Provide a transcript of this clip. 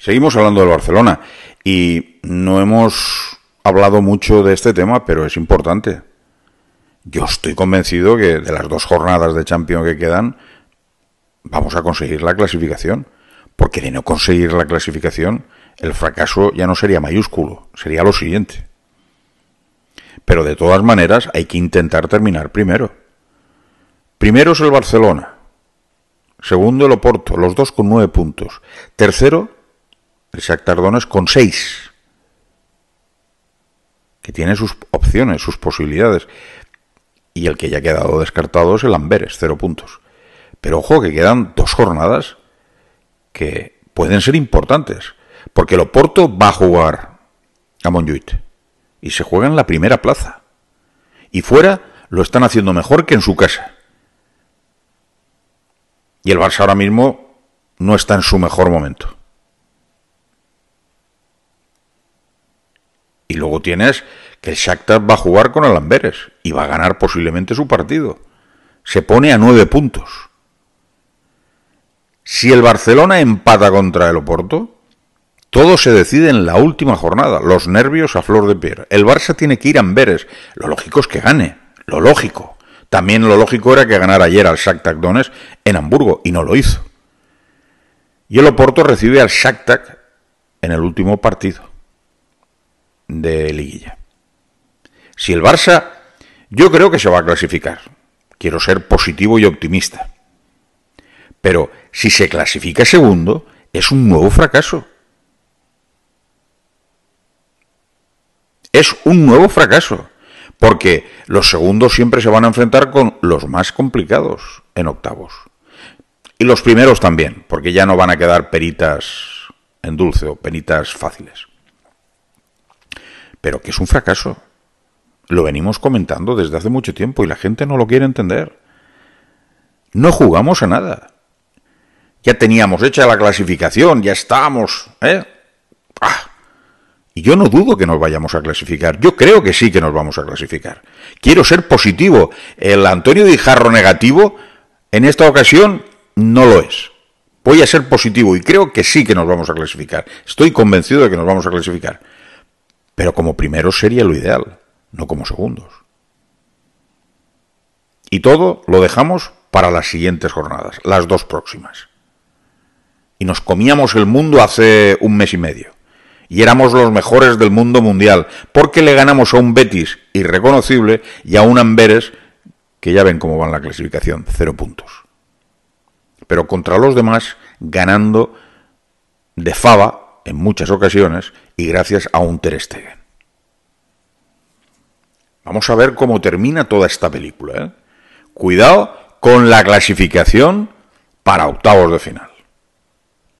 Seguimos hablando del Barcelona y no hemos hablado mucho de este tema, pero es importante. Yo estoy convencido que de las dos jornadas de Champions que quedan, vamos a conseguir la clasificación. Porque de no conseguir la clasificación, el fracaso ya no sería mayúsculo, sería lo siguiente. Pero de todas maneras hay que intentar terminar primero. Primero es el Barcelona. Segundo el Oporto, los dos con nueve puntos. Tercero el Shakhtar Donetsk con 6. Que tiene sus opciones, sus posibilidades. Y el que ya ha quedado descartado es el Amberes, 0 puntos. Pero ojo que quedan dos jornadas que pueden ser importantes. Porque el Oporto va a jugar a Monjuit. Y se juega en la primera plaza. Y fuera lo están haciendo mejor que en su casa. Y el Barça ahora mismo no está en su mejor momento. luego tienes que el Shakhtar va a jugar con el Amberes y va a ganar posiblemente su partido. Se pone a nueve puntos. Si el Barcelona empata contra el Oporto, todo se decide en la última jornada, los nervios a flor de piel. El Barça tiene que ir a Amberes. Lo lógico es que gane, lo lógico. También lo lógico era que ganara ayer al Shakhtar Donetsk en Hamburgo y no lo hizo. Y el Oporto recibe al Shakhtar en el último partido de liguilla. Si el Barça, yo creo que se va a clasificar. Quiero ser positivo y optimista. Pero si se clasifica segundo, es un nuevo fracaso. Es un nuevo fracaso. Porque los segundos siempre se van a enfrentar con los más complicados en octavos. Y los primeros también, porque ya no van a quedar peritas en dulce o peritas fáciles pero que es un fracaso. Lo venimos comentando desde hace mucho tiempo y la gente no lo quiere entender. No jugamos a nada. Ya teníamos hecha la clasificación, ya estamos. ¿eh? ¡Ah! Y yo no dudo que nos vayamos a clasificar. Yo creo que sí que nos vamos a clasificar. Quiero ser positivo. El Antonio Dijarro negativo en esta ocasión no lo es. Voy a ser positivo y creo que sí que nos vamos a clasificar. Estoy convencido de que nos vamos a clasificar. Pero como primeros sería lo ideal, no como segundos. Y todo lo dejamos para las siguientes jornadas, las dos próximas. Y nos comíamos el mundo hace un mes y medio. Y éramos los mejores del mundo mundial, porque le ganamos a un Betis irreconocible y a un Amberes, que ya ven cómo va en la clasificación, cero puntos. Pero contra los demás, ganando de fava en muchas ocasiones y gracias a un Ter Stegen. Vamos a ver cómo termina toda esta película. ¿eh? Cuidado con la clasificación para octavos de final.